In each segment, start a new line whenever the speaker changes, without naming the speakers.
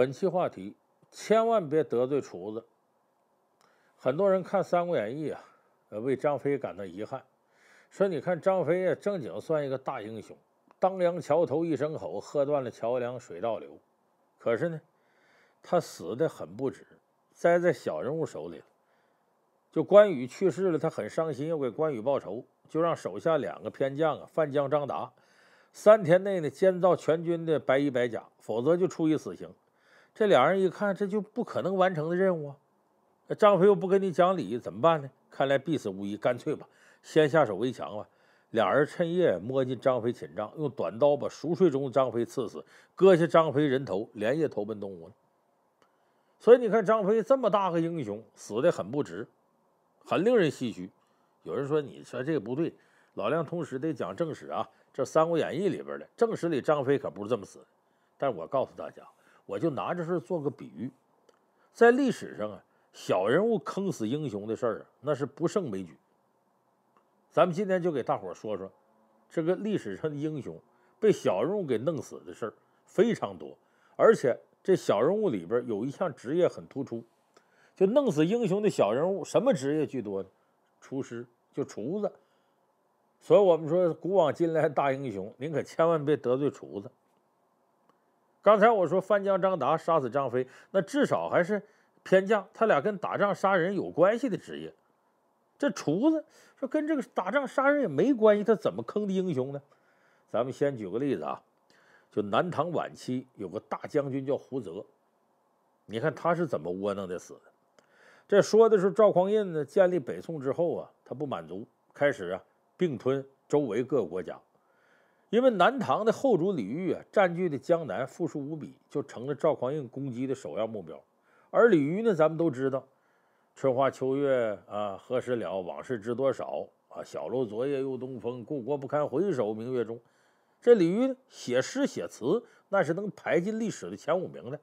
本期话题，千万别得罪厨子。很多人看《三国演义》啊，为张飞感到遗憾，说你看张飞啊，正经算一个大英雄，当阳桥头一声吼，喝断了桥梁水倒流。可是呢，他死的很不值，栽在小人物手里了。就关羽去世了，他很伤心，要给关羽报仇，就让手下两个偏将啊，范疆、张达，三天内呢，建造全军的白衣白甲，否则就处以死刑。这俩人一看，这就不可能完成的任务啊！张飞又不跟你讲理，怎么办呢？看来必死无疑，干脆吧，先下手为强吧。俩人趁夜摸进张飞寝帐，用短刀把熟睡中的张飞刺死，割下张飞人头，连夜投奔东吴。所以你看，张飞这么大个英雄，死的很不值，很令人唏嘘。有人说：“你说这个不对，老亮同时得讲正史啊。这《三国演义》里边的正史里，张飞可不是这么死。的。但我告诉大家。”我就拿这事做个比喻，在历史上啊，小人物坑死英雄的事儿啊，那是不胜枚举。咱们今天就给大伙说说，这个历史上的英雄被小人物给弄死的事儿非常多，而且这小人物里边有一项职业很突出，就弄死英雄的小人物什么职业居多？厨师，就厨子。所以我们说古往今来大英雄，您可千万别得罪厨子。刚才我说翻江张达杀死张飞，那至少还是偏将，他俩跟打仗杀人有关系的职业。这厨子说跟这个打仗杀人也没关系，他怎么坑的英雄呢？咱们先举个例子啊，就南唐晚期有个大将军叫胡泽，你看他是怎么窝囊的死的。这说的是赵匡胤呢，建立北宋之后啊，他不满足，开始啊并吞周围各国家。因为南唐的后主李煜啊，占据的江南富庶无比，就成了赵匡胤攻击的首要目标。而李煜呢，咱们都知道，“春花秋月啊何时了，往事知多少啊小楼昨夜又东风，故国不堪回首明月中。”这李煜写诗写词，那是能排进历史的前五名的。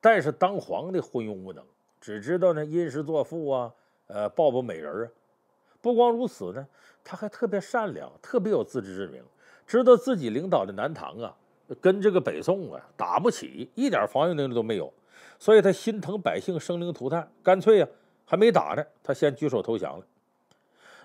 但是当皇的昏庸无能，只知道呢吟诗作赋啊，呃抱抱美人啊。不光如此呢，他还特别善良，特别有自知之明。知道自己领导的南唐啊，跟这个北宋啊打不起，一点防御能力都没有，所以他心疼百姓生灵涂炭，干脆呀，还没打呢，他先举手投降了。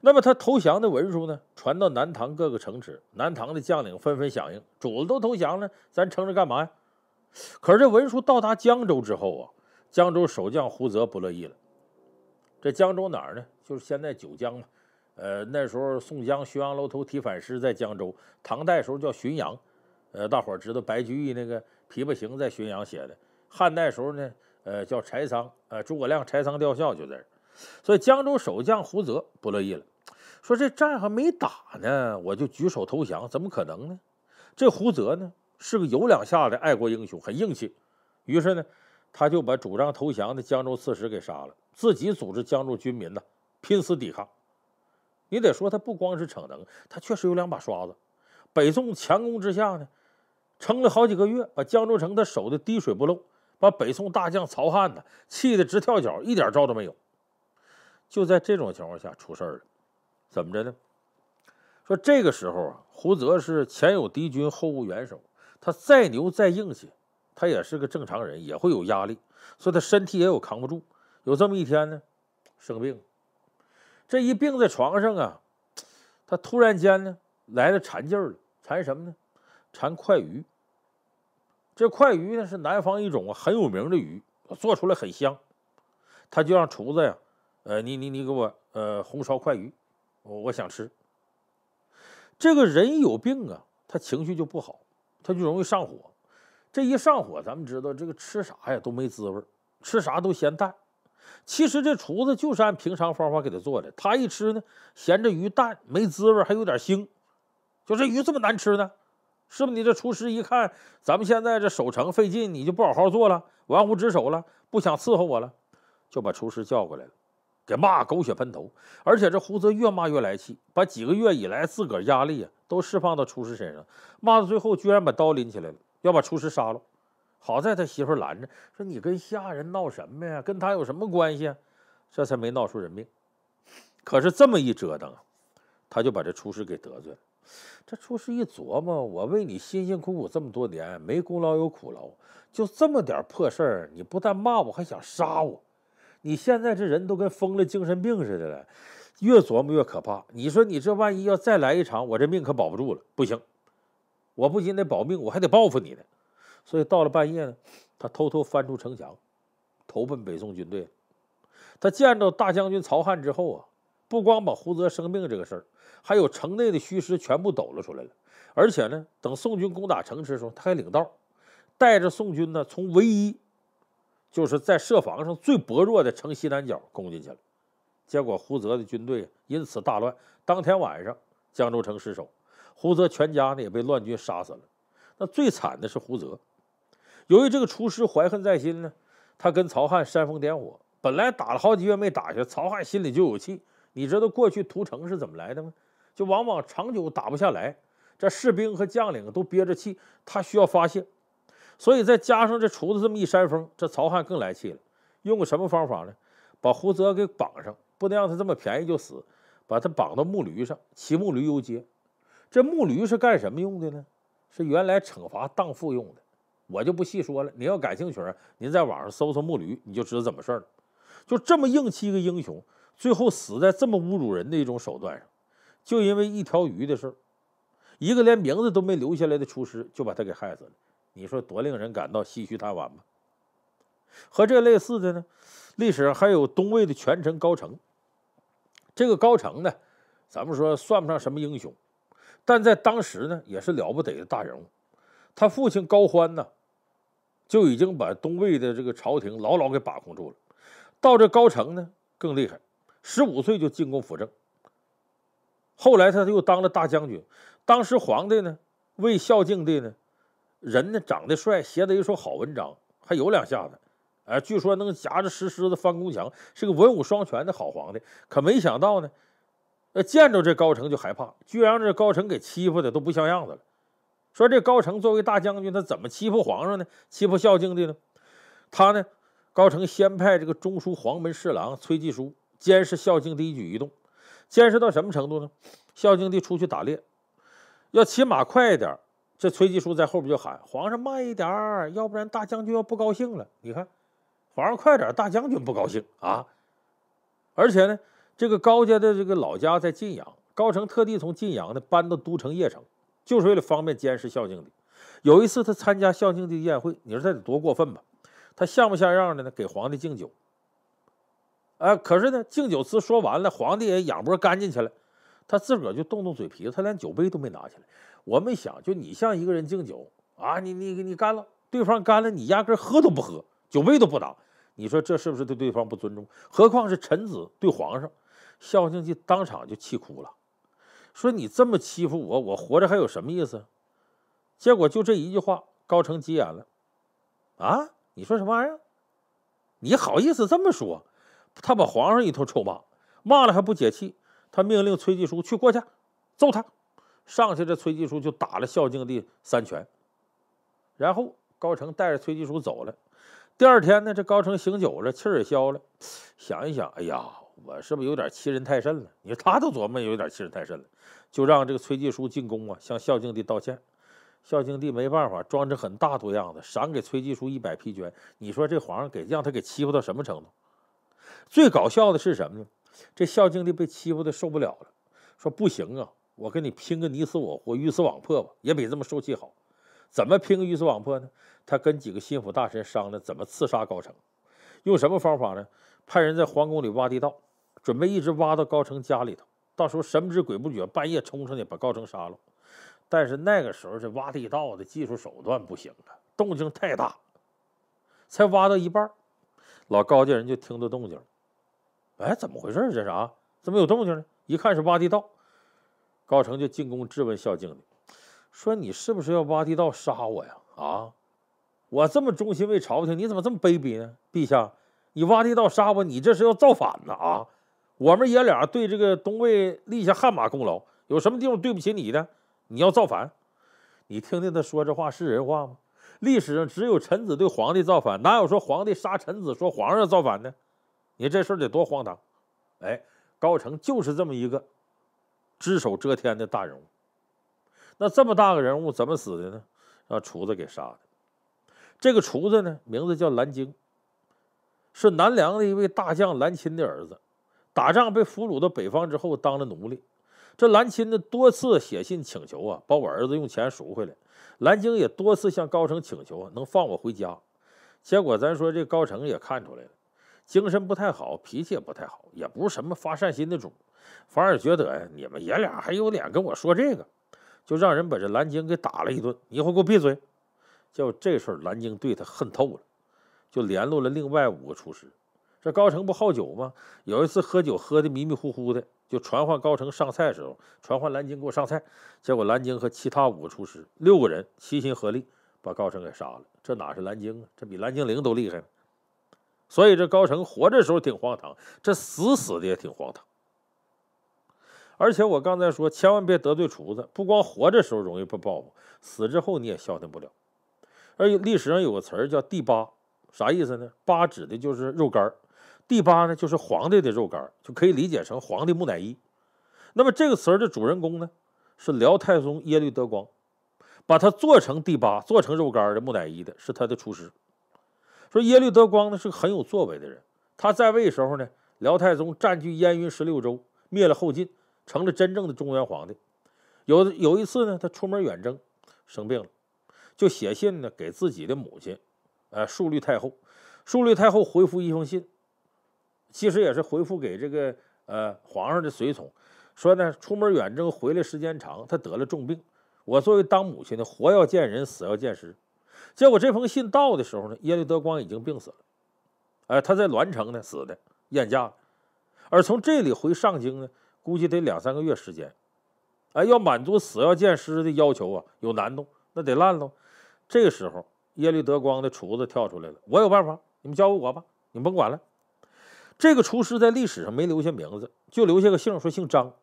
那么他投降的文书呢，传到南唐各个城池，南唐的将领纷纷响应，主子都投降了，咱撑着干嘛呀？可是这文书到达江州之后啊，江州守将胡泽不乐意了。这江州哪儿呢？就是现在九江嘛。呃，那时候宋江浔阳楼头题反诗在江州，唐代时候叫浔阳，呃，大伙儿知道白居易那个《琵琶行》在浔阳写的。汉代时候呢，呃，叫柴桑，呃，诸葛亮柴桑吊孝就在这儿。所以江州守将胡泽不乐意了，说这战还没打呢，我就举手投降，怎么可能呢？这胡泽呢是个有两下的爱国英雄，很硬气。于是呢，他就把主张投降的江州刺史给杀了，自己组织江州军民呢，拼死抵抗。你得说他不光是逞能，他确实有两把刷子。北宋强攻之下呢，撑了好几个月，把江州城他守的滴水不漏，把北宋大将曹汉呢气得直跳脚，一点招都没有。就在这种情况下出事儿了，怎么着呢？说这个时候啊，胡泽是前有敌军，后无援手，他再牛再硬气，他也是个正常人，也会有压力，所以他身体也有扛不住，有这么一天呢，生病。这一病在床上啊，他突然间呢来了馋劲儿了，馋什么呢？馋快鱼。这快鱼呢是南方一种很有名的鱼，做出来很香。他就让厨子呀，呃，你你你给我呃红烧快鱼，我我想吃。这个人有病啊，他情绪就不好，他就容易上火。这一上火，咱们知道这个吃啥呀都没滋味吃啥都嫌淡。其实这厨子就是按平常方法给他做的，他一吃呢，嫌这鱼淡没滋味，还有点腥，就这鱼这么难吃呢，是不？你这厨师一看，咱们现在这守城费劲，你就不好好做了，玩忽职守了，不想伺候我了，就把厨师叫过来了，给骂狗血喷头。而且这胡子越骂越来气，把几个月以来自个儿压力啊都释放到厨师身上，骂到最后居然把刀拎起来了，要把厨师杀了。好在他媳妇拦着，说：“你跟下人闹什么呀？跟他有什么关系？”这才没闹出人命。可是这么一折腾，他就把这厨师给得罪了。这厨师一琢磨：“我为你辛辛苦苦这么多年，没功劳有苦劳，就这么点破事儿，你不但骂我，还想杀我？你现在这人都跟疯了、精神病似的了。越琢磨越可怕。你说你这万一要再来一场，我这命可保不住了。不行，我不仅得保命，我还得报复你呢。”所以到了半夜呢，他偷偷翻出城墙，投奔北宋军队。他见到大将军曹汉之后啊，不光把胡泽生病这个事儿，还有城内的虚实全部抖搂出来了。而且呢，等宋军攻打城池的时候，他还领道，带着宋军呢从唯一就是在设防上最薄弱的城西南角攻进去了。结果胡泽的军队因此大乱，当天晚上江州城失守，胡泽全家呢也被乱军杀死了。那最惨的是胡泽。由于这个厨师怀恨在心呢，他跟曹汉煽风点火。本来打了好几月没打下，曹汉心里就有气。你知道过去屠城是怎么来的吗？就往往长久打不下来，这士兵和将领都憋着气，他需要发泄。所以再加上这厨子这么一煽风，这曹汉更来气了。用个什么方法呢？把胡泽给绑上，不能让他这么便宜就死，把他绑到木驴上骑木驴游街。这木驴是干什么用的呢？是原来惩罚荡妇用的。我就不细说了。你要感兴趣，您在网上搜搜木驴，你就知道怎么事儿了。就这么硬气一个英雄，最后死在这么侮辱人的一种手段上，就因为一条鱼的事儿，一个连名字都没留下来的厨师就把他给害死了。你说多令人感到唏嘘叹惋吧？和这类似的呢，历史上还有东魏的权臣高澄。这个高澄呢，咱们说算不上什么英雄，但在当时呢，也是了不得的大人物。他父亲高欢呢。就已经把东魏的这个朝廷牢牢给把控住了。到这高澄呢，更厉害，十五岁就进宫辅政。后来他又当了大将军。当时皇帝呢，魏孝敬帝呢，人呢长得帅，写的一手好文章，还有两下子，哎，据说能夹着石狮子翻宫墙，是个文武双全的好皇帝。可没想到呢，那见着这高澄就害怕，居然让这高澄给欺负的都不像样子了。说这高成作为大将军，他怎么欺负皇上呢？欺负孝敬帝呢？他呢？高成先派这个中书黄门侍郎崔继书监视孝敬帝一举一动，监视到什么程度呢？孝敬帝出去打猎，要骑马快一点，这崔继书在后边就喊：“皇上慢一点，要不然大将军要不高兴了。”你看，皇上快点，大将军不高兴啊！而且呢，这个高家的这个老家在晋阳，高成特地从晋阳呢搬到都城邺城。就是为了方便监视孝敬帝。有一次，他参加孝敬帝的宴会，你说他得多过分吧？他像不像样的呢？给皇帝敬酒，啊，可是呢，敬酒词说完了，皇帝也仰脖干进去了，他自个儿就动动嘴皮子，他连酒杯都没拿起来。我们想，就你向一个人敬酒啊，你你你干了，对方干了，你压根喝都不喝，酒杯都不拿，你说这是不是对对方不尊重？何况是臣子对皇上，孝敬帝当场就气哭了。说你这么欺负我，我活着还有什么意思？结果就这一句话，高成急眼了，啊？你说什么玩意儿？你好意思这么说？他把皇上一通臭骂，骂了还不解气，他命令崔继书去过去揍他。上去这崔继书就打了孝敬帝三拳，然后高成带着崔继书走了。第二天呢，这高成醒酒了，气儿也消了，想一想，哎呀。我是不是有点欺人太甚了？你说他都琢磨有点欺人太甚了，就让这个崔继书进宫啊，向孝敬帝道歉。孝敬帝没办法，装着很大度样子，赏给崔继书一百批绢。你说这皇上给让他给欺负到什么程度？最搞笑的是什么呢？这孝敬帝被欺负的受不了了，说不行啊，我跟你拼个你死我活，鱼死网破吧，也比这么受气好。怎么拼个鱼死网破呢？他跟几个心腹大臣商量怎么刺杀高成，用什么方法呢？派人在皇宫里挖地道。准备一直挖到高成家里头，到时候神不知鬼不觉，半夜冲上去把高成杀了。但是那个时候这挖地道的技术手段不行了，动静太大，才挖到一半，老高家人就听到动静了。哎，怎么回事？这是啊？怎么有动静呢？一看是挖地道，高成就进宫质问孝敬的，说：“你是不是要挖地道杀我呀？啊，我这么忠心为朝廷，你怎么这么卑鄙呢？陛下，你挖地道杀我，你这是要造反呢？啊！”我们爷俩对这个东魏立下汗马功劳，有什么地方对不起你的？你要造反？你听听他说这话是人话吗？历史上只有臣子对皇帝造反，哪有说皇帝杀臣子、说皇上造反的？你这事儿得多荒唐！哎，高澄就是这么一个只手遮天的大人物。那这么大个人物怎么死的呢？让厨子给杀的。这个厨子呢，名字叫蓝鲸，是南梁的一位大将蓝钦的儿子。打仗被俘虏到北方之后，当了奴隶。这蓝钦呢多次写信请求啊，把我儿子用钱赎回来。蓝鲸也多次向高城请求，能放我回家。结果咱说这高城也看出来了，精神不太好，脾气也不太好，也不是什么发善心的主，反而觉得呀，你们爷俩还有脸跟我说这个，就让人把这蓝鲸给打了一顿，以后给我闭嘴。就这事儿，鲸对他恨透了，就联络了另外五个厨师。这高成不好酒吗？有一次喝酒喝的迷迷糊糊的，就传唤高成上菜的时候，传唤蓝鲸给我上菜。结果蓝鲸和其他五个厨师六个人齐心合力把高成给杀了。这哪是蓝鲸啊？这比蓝精灵都厉害。所以这高成活着时候挺荒唐，这死死的也挺荒唐。而且我刚才说，千万别得罪厨子，不光活着时候容易被报复，死之后你也消停不了。而历史上有个词儿叫“第八”，啥意思呢？“八”指的就是肉干儿。第八呢，就是皇帝的肉干就可以理解成皇帝木乃伊。那么这个词儿的主人公呢，是辽太宗耶律德光，把他做成第八、做成肉干的木乃伊的是他的厨师。说耶律德光呢是个很有作为的人，他在位时候呢，辽太宗占据燕云十六州，灭了后晋，成了真正的中原皇帝。有有一次呢，他出门远征，生病了，就写信呢给自己的母亲，呃，淑律太后。淑律太后回复一封信。其实也是回复给这个呃皇上的随从，说呢，出门远征回来时间长，他得了重病。我作为当母亲的，活要见人，死要见尸。结果这封信到的时候呢，耶律德光已经病死了。哎，他在栾城呢死的咽驾，而从这里回上京呢，估计得两三个月时间。哎，要满足死要见尸的要求啊，有难度，那得烂喽。这个时候，耶律德光的厨子跳出来了，我有办法，你们交给我吧，你们甭管了。这个厨师在历史上没留下名字，就留下个姓，说姓张，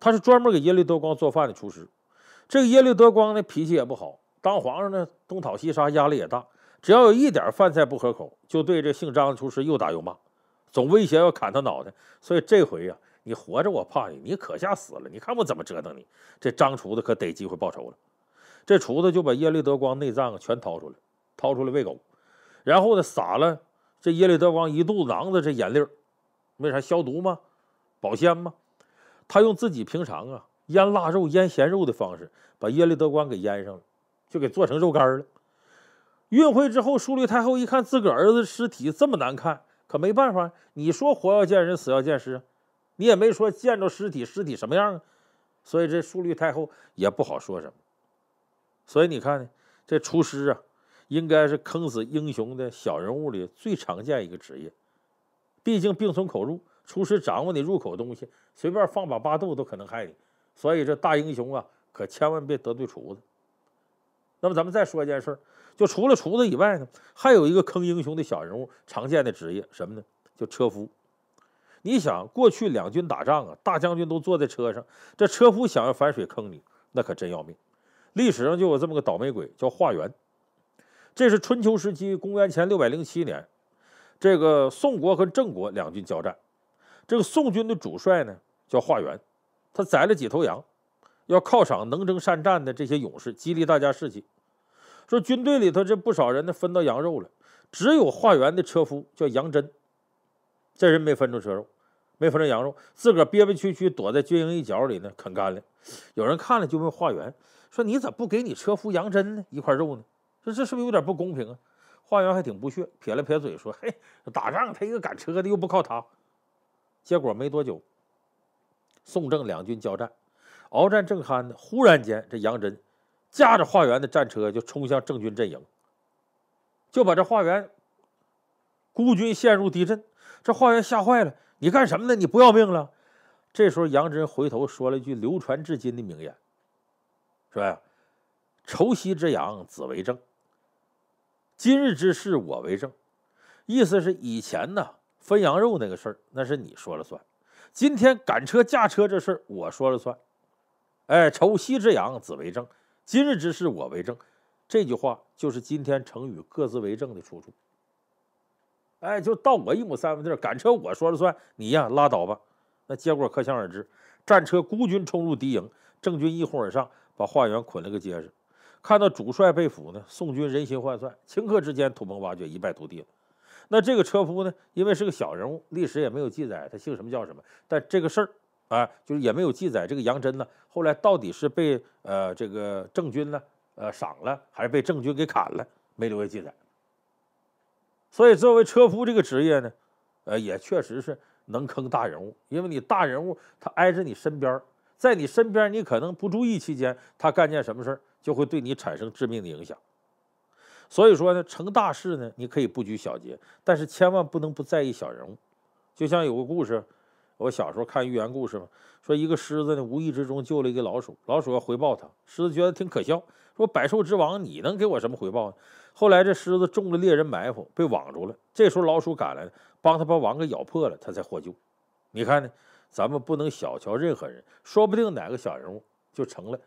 他是专门给耶律德光做饭的厨师。这个耶律德光呢，脾气也不好，当皇上呢，东讨西杀，压力也大，只要有一点饭菜不合口，就对这姓张的厨师又打又骂，总威胁要砍他脑袋。所以这回呀，你活着我怕你，你可吓死了！你看我怎么折腾你？这张厨子可逮机会报仇了。这厨子就把耶律德光内脏全掏出来，掏出来喂狗，然后呢，撒了。这耶律德光一肚子囊子，这盐粒儿，没啥消毒吗？保鲜吗？他用自己平常啊腌腊肉、腌咸肉的方式，把耶律德光给腌上了，就给做成肉干了。运回之后，淑丽太后一看自个儿子尸体这么难看，可没办法，你说活要见人，死要见尸啊，你也没说见着尸体尸体什么样啊，所以这淑丽太后也不好说什么。所以你看呢，这厨师啊。应该是坑死英雄的小人物里最常见一个职业，毕竟病从口入，厨师掌握你入口东西，随便放把八肚都可能害你，所以这大英雄啊，可千万别得罪厨子。那么咱们再说一件事儿，就除了厨子以外呢，还有一个坑英雄的小人物常见的职业，什么呢？就车夫。你想，过去两军打仗啊，大将军都坐在车上，这车夫想要反水坑你，那可真要命。历史上就有这么个倒霉鬼，叫华元。这是春秋时期，公元前六百零七年，这个宋国和郑国两军交战，这个宋军的主帅呢叫华元，他宰了几头羊，要犒赏能征善战的这些勇士，激励大家士气。说军队里头这不少人呢分到羊肉了，只有华元的车夫叫杨真，这人没分出车肉，没分出羊肉，自个儿憋憋屈屈躲在军营一角里呢啃干了。有人看了就问华元，说你咋不给你车夫杨真呢一块肉呢？这这是不是有点不公平啊？华原还挺不屑，撇了撇嘴说：“嘿，打仗他一个赶车的又不靠他。”结果没多久，宋郑两军交战，鏖战正酣呢。忽然间，这杨真驾着华原的战车就冲向郑军阵营，就把这华原孤军陷入敌阵。这华原吓坏了：“你干什么呢？你不要命了？”这时候，杨真回头说了一句流传至今的名言：“说呀，仇袭之阳，子为政。”今日之事我为证，意思是以前呢分羊肉那个事儿，那是你说了算；今天赶车驾车这事儿，我说了算。哎，畴夕之羊子为证，今日之事我为证，这句话就是今天成语各自为政的出处。哎，就到我一亩三分地儿赶车，我说了算，你呀拉倒吧。那结果可想而知，战车孤军冲入敌营，郑军一哄而上，把化缘捆了个结实。看到主帅被俘呢，宋军人心涣散，顷刻之间土崩瓦解，一败涂地了。那这个车夫呢，因为是个小人物，历史也没有记载他姓什么叫什么。但这个事儿啊，就是也没有记载这个杨真呢，后来到底是被呃这个郑军呢呃赏了，还是被郑军给砍了，没留下记载。所以作为车夫这个职业呢，呃，也确实是能坑大人物，因为你大人物他挨着你身边，在你身边，你可能不注意期间，他干件什么事儿。就会对你产生致命的影响，所以说呢，成大事呢，你可以不拘小节，但是千万不能不在意小人物。就像有个故事，我小时候看寓言故事嘛，说一个狮子呢，无意之中救了一个老鼠，老鼠要回报他，狮子觉得挺可笑，说百兽之王你能给我什么回报呢？后来这狮子中了猎人埋伏，被网住了，这时候老鼠赶来了，帮他把网给咬破了，他才获救。你看呢？咱们不能小瞧任何人，说不定哪个小人物就成了。